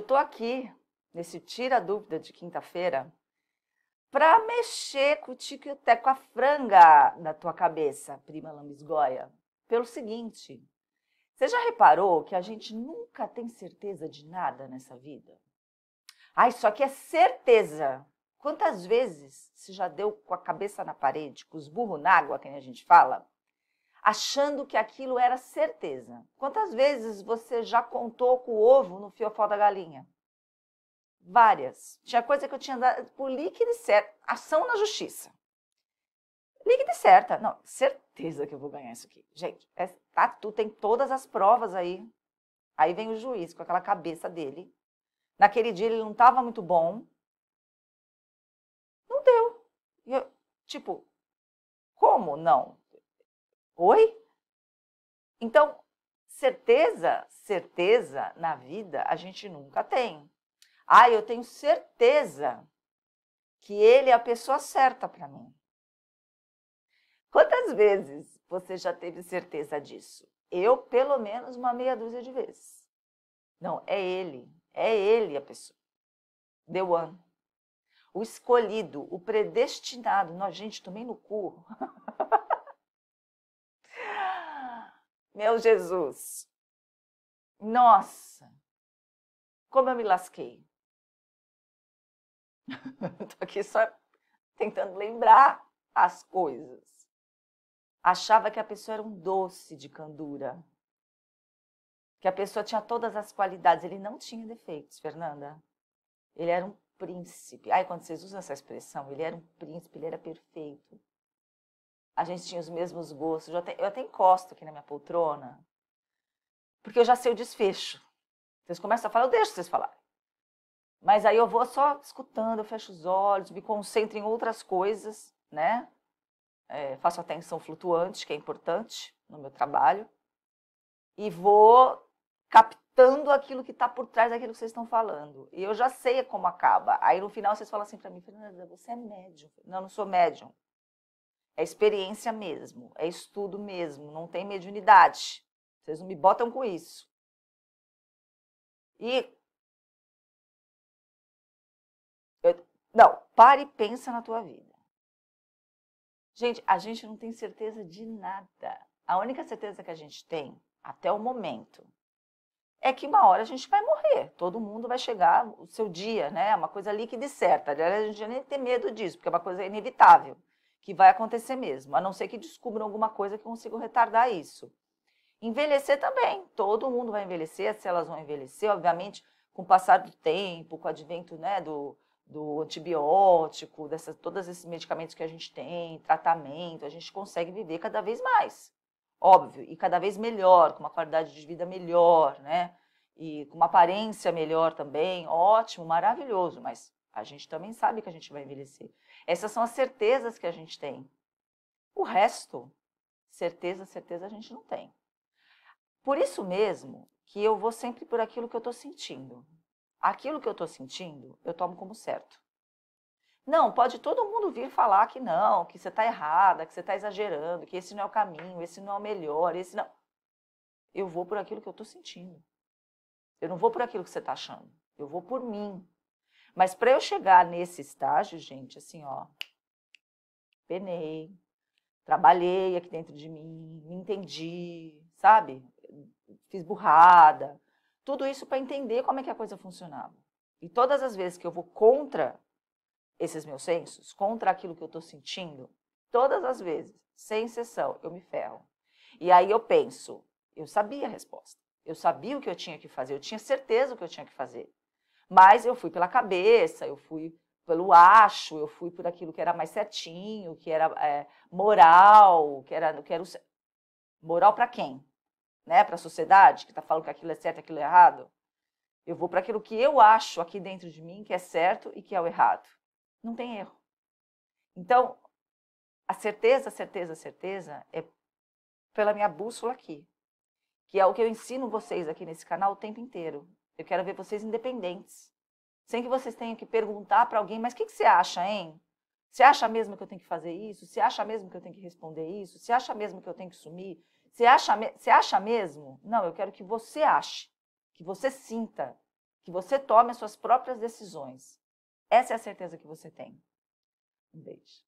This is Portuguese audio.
eu tô aqui nesse Tira Dúvida de quinta-feira para mexer com o tico e com a franga da tua cabeça, prima lambisgoia, pelo seguinte. Você já reparou que a gente nunca tem certeza de nada nessa vida? Ai, só que é certeza. Quantas vezes você já deu com a cabeça na parede, com os burros na água, que a gente fala? achando que aquilo era certeza. Quantas vezes você já contou com o ovo no fiofó da galinha? Várias. Tinha coisa que eu tinha dado por líquido certo, ação na justiça. Líquido certa. Não, certeza que eu vou ganhar isso aqui. Gente, é, tá, tu tem todas as provas aí. Aí vem o juiz com aquela cabeça dele. Naquele dia ele não estava muito bom. Não deu. Eu, tipo, como não? Oi? Então, certeza, certeza na vida a gente nunca tem. Ah, eu tenho certeza que ele é a pessoa certa para mim. Quantas vezes você já teve certeza disso? Eu, pelo menos, uma meia dúzia de vezes. Não, é ele. É ele a pessoa. The one. O escolhido, o predestinado. Nós, gente, tomei no cu. Meu Jesus! Nossa! Como eu me lasquei! Estou aqui só tentando lembrar as coisas. Achava que a pessoa era um doce de candura. Que a pessoa tinha todas as qualidades. Ele não tinha defeitos, Fernanda. Ele era um príncipe. Ai, quando vocês usam essa expressão, ele era um príncipe, ele era perfeito a gente tinha os mesmos gostos. Eu até, eu até encosto aqui na minha poltrona, porque eu já sei o desfecho. Vocês começam a falar, eu deixo vocês falarem. Mas aí eu vou só escutando, eu fecho os olhos, me concentro em outras coisas, né? É, faço atenção flutuante, que é importante no meu trabalho, e vou captando aquilo que está por trás daquilo que vocês estão falando. E eu já sei como acaba. Aí no final vocês falam assim para mim, Fernanda, você é médium. Não, eu não sou médium. É experiência mesmo, é estudo mesmo, não tem mediunidade. Vocês não me botam com isso. E. Eu... Não, pare e pensa na tua vida. Gente, a gente não tem certeza de nada. A única certeza que a gente tem, até o momento, é que uma hora a gente vai morrer. Todo mundo vai chegar o seu dia, né? É uma coisa ali que certa. Aliás, a gente nem tem medo disso, porque é uma coisa inevitável que vai acontecer mesmo, a não ser que descubram alguma coisa que consigam retardar isso. Envelhecer também, todo mundo vai envelhecer, as células vão envelhecer, obviamente, com o passar do tempo, com o advento né, do, do antibiótico, dessas, todos esses medicamentos que a gente tem, tratamento, a gente consegue viver cada vez mais, óbvio, e cada vez melhor, com uma qualidade de vida melhor, né? E com uma aparência melhor também, ótimo, maravilhoso, mas a gente também sabe que a gente vai envelhecer. Essas são as certezas que a gente tem. O resto, certeza, certeza a gente não tem. Por isso mesmo que eu vou sempre por aquilo que eu estou sentindo. Aquilo que eu estou sentindo, eu tomo como certo. Não, pode todo mundo vir falar que não, que você está errada, que você está exagerando, que esse não é o caminho, esse não é o melhor, esse não. Eu vou por aquilo que eu estou sentindo. Eu não vou por aquilo que você está achando. Eu vou por mim. Mas para eu chegar nesse estágio, gente, assim, ó, penei, trabalhei aqui dentro de mim, me entendi, sabe? Fiz burrada. Tudo isso para entender como é que a coisa funcionava. E todas as vezes que eu vou contra esses meus sensos, contra aquilo que eu estou sentindo, todas as vezes, sem exceção, eu me ferro. E aí eu penso, eu sabia a resposta, eu sabia o que eu tinha que fazer, eu tinha certeza o que eu tinha que fazer. Mas eu fui pela cabeça, eu fui pelo acho, eu fui por aquilo que era mais certinho, que era é, moral, que era, que era o, moral para quem? Né? Para a sociedade que está falando que aquilo é certo, aquilo é errado. Eu vou para aquilo que eu acho aqui dentro de mim que é certo e que é o errado. Não tem erro. Então, a certeza, certeza, certeza é pela minha bússola aqui, que é o que eu ensino vocês aqui nesse canal o tempo inteiro. Eu quero ver vocês independentes. Sem que vocês tenham que perguntar para alguém, mas o que, que você acha, hein? Você acha mesmo que eu tenho que fazer isso? Você acha mesmo que eu tenho que responder isso? Você acha mesmo que eu tenho que sumir? Você acha, você acha mesmo? Não, eu quero que você ache, que você sinta, que você tome as suas próprias decisões. Essa é a certeza que você tem. Um beijo.